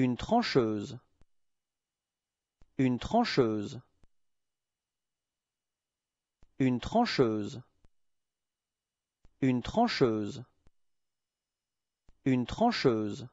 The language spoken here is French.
Une trancheuse Une trancheuse Une trancheuse Une trancheuse Une trancheuse